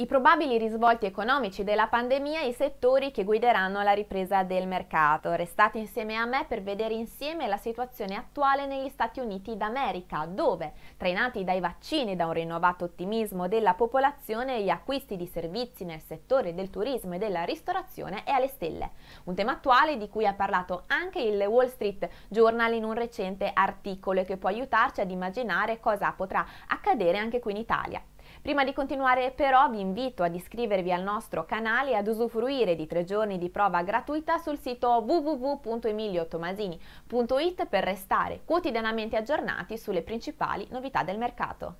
i probabili risvolti economici della pandemia e i settori che guideranno la ripresa del mercato. Restate insieme a me per vedere insieme la situazione attuale negli Stati Uniti d'America, dove, trainati dai vaccini e da un rinnovato ottimismo della popolazione, gli acquisti di servizi nel settore del turismo e della ristorazione è alle stelle. Un tema attuale di cui ha parlato anche il Wall Street Journal in un recente articolo che può aiutarci ad immaginare cosa potrà accadere anche qui in Italia. Prima di continuare però vi invito ad iscrivervi al nostro canale e ad usufruire di tre giorni di prova gratuita sul sito www.emiliotomasini.it per restare quotidianamente aggiornati sulle principali novità del mercato.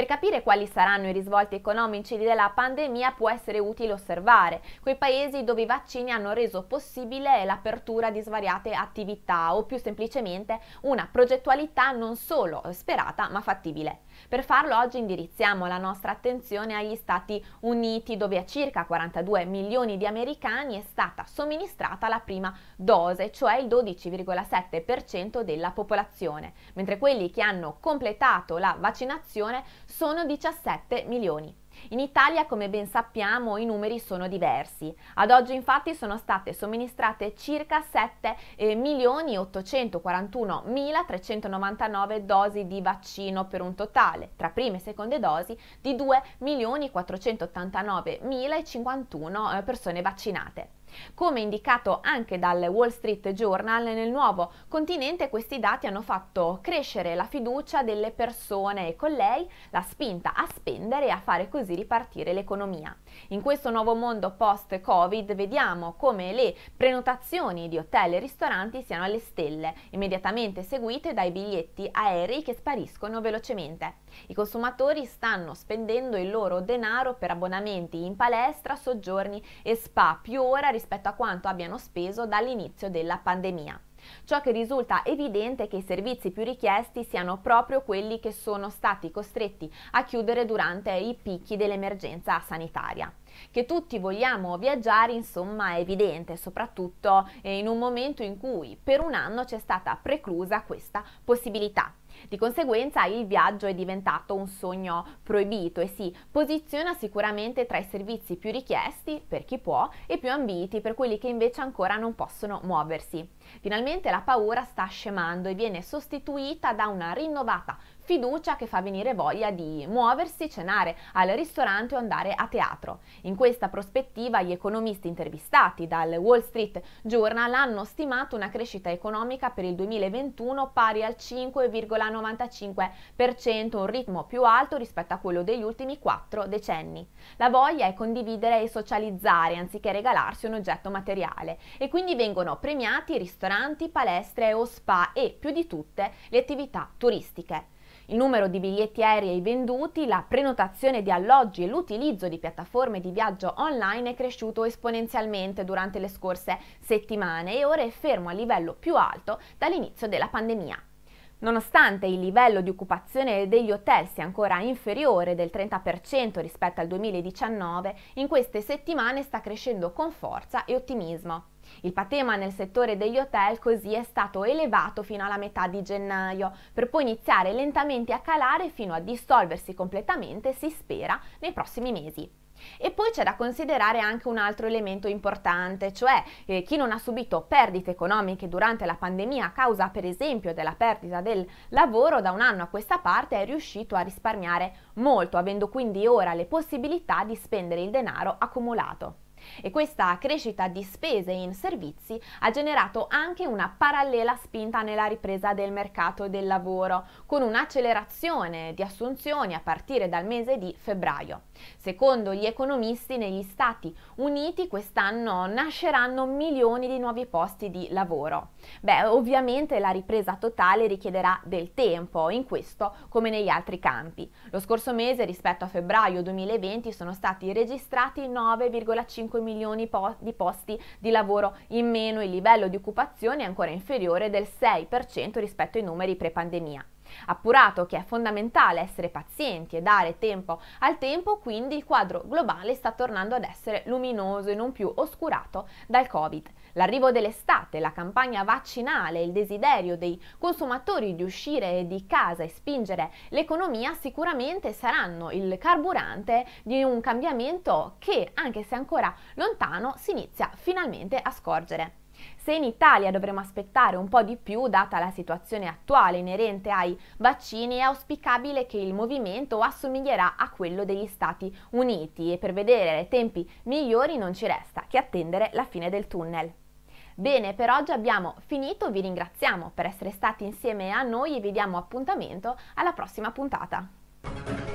Per capire quali saranno i risvolti economici della pandemia può essere utile osservare quei paesi dove i vaccini hanno reso possibile l'apertura di svariate attività o più semplicemente una progettualità non solo sperata ma fattibile. Per farlo oggi indirizziamo la nostra attenzione agli Stati Uniti dove a circa 42 milioni di americani è stata somministrata la prima dose, cioè il 12,7% della popolazione, mentre quelli che hanno completato la vaccinazione sono 17 milioni. In Italia, come ben sappiamo, i numeri sono diversi. Ad oggi infatti sono state somministrate circa 7 eh, milioni 841.399 dosi di vaccino per un totale, tra prime e seconde dosi, di 2 milioni 489.051 eh, persone vaccinate. Come indicato anche dal Wall Street Journal, nel nuovo continente questi dati hanno fatto crescere la fiducia delle persone e con lei la spinta a spendere e a fare così ripartire l'economia. In questo nuovo mondo post-Covid vediamo come le prenotazioni di hotel e ristoranti siano alle stelle, immediatamente seguite dai biglietti aerei che spariscono velocemente. I consumatori stanno spendendo il loro denaro per abbonamenti in palestra, soggiorni e spa più ora rispetto a quanto abbiano speso dall'inizio della pandemia. Ciò che risulta evidente è che i servizi più richiesti siano proprio quelli che sono stati costretti a chiudere durante i picchi dell'emergenza sanitaria. Che tutti vogliamo viaggiare, insomma, è evidente, soprattutto eh, in un momento in cui per un anno c'è stata preclusa questa possibilità. Di conseguenza il viaggio è diventato un sogno proibito e si posiziona sicuramente tra i servizi più richiesti per chi può e più ambiti per quelli che invece ancora non possono muoversi. Finalmente la paura sta scemando e viene sostituita da una rinnovata fiducia che fa venire voglia di muoversi, cenare al ristorante o andare a teatro. In questa prospettiva gli economisti intervistati dal Wall Street Journal hanno stimato una crescita economica per il 2021 pari al 5,95%, un ritmo più alto rispetto a quello degli ultimi quattro decenni. La voglia è condividere e socializzare anziché regalarsi un oggetto materiale e quindi vengono premiati ristoranti, palestre o spa e più di tutte le attività turistiche il numero di biglietti aerei venduti, la prenotazione di alloggi e l'utilizzo di piattaforme di viaggio online è cresciuto esponenzialmente durante le scorse settimane e ora è fermo a livello più alto dall'inizio della pandemia. Nonostante il livello di occupazione degli hotel sia ancora inferiore del 30% rispetto al 2019, in queste settimane sta crescendo con forza e ottimismo. Il patema nel settore degli hotel così è stato elevato fino alla metà di gennaio, per poi iniziare lentamente a calare fino a dissolversi completamente, si spera, nei prossimi mesi. E poi c'è da considerare anche un altro elemento importante, cioè eh, chi non ha subito perdite economiche durante la pandemia a causa per esempio della perdita del lavoro da un anno a questa parte è riuscito a risparmiare molto, avendo quindi ora le possibilità di spendere il denaro accumulato. E questa crescita di spese in servizi ha generato anche una parallela spinta nella ripresa del mercato del lavoro, con un'accelerazione di assunzioni a partire dal mese di febbraio. Secondo gli economisti negli Stati Uniti quest'anno nasceranno milioni di nuovi posti di lavoro. Beh, ovviamente la ripresa totale richiederà del tempo, in questo come negli altri campi. Lo scorso mese rispetto a febbraio 2020 sono stati registrati 9,5 5 milioni po- di posti di lavoro in meno, il livello di occupazione è ancora inferiore del 6% rispetto ai numeri pre-pandemia. Appurato che è fondamentale essere pazienti e dare tempo al tempo, quindi il quadro globale sta tornando ad essere luminoso e non più oscurato dal Covid. L'arrivo dell'estate, la campagna vaccinale, il desiderio dei consumatori di uscire di casa e spingere l'economia sicuramente saranno il carburante di un cambiamento che, anche se ancora lontano, si inizia finalmente a scorgere. Se in Italia dovremo aspettare un po' di più, data la situazione attuale inerente ai vaccini, è auspicabile che il movimento assomiglierà a quello degli Stati Uniti e per vedere tempi migliori non ci resta che attendere la fine del tunnel. Bene, per oggi abbiamo finito, vi ringraziamo per essere stati insieme a noi e vi diamo appuntamento alla prossima puntata.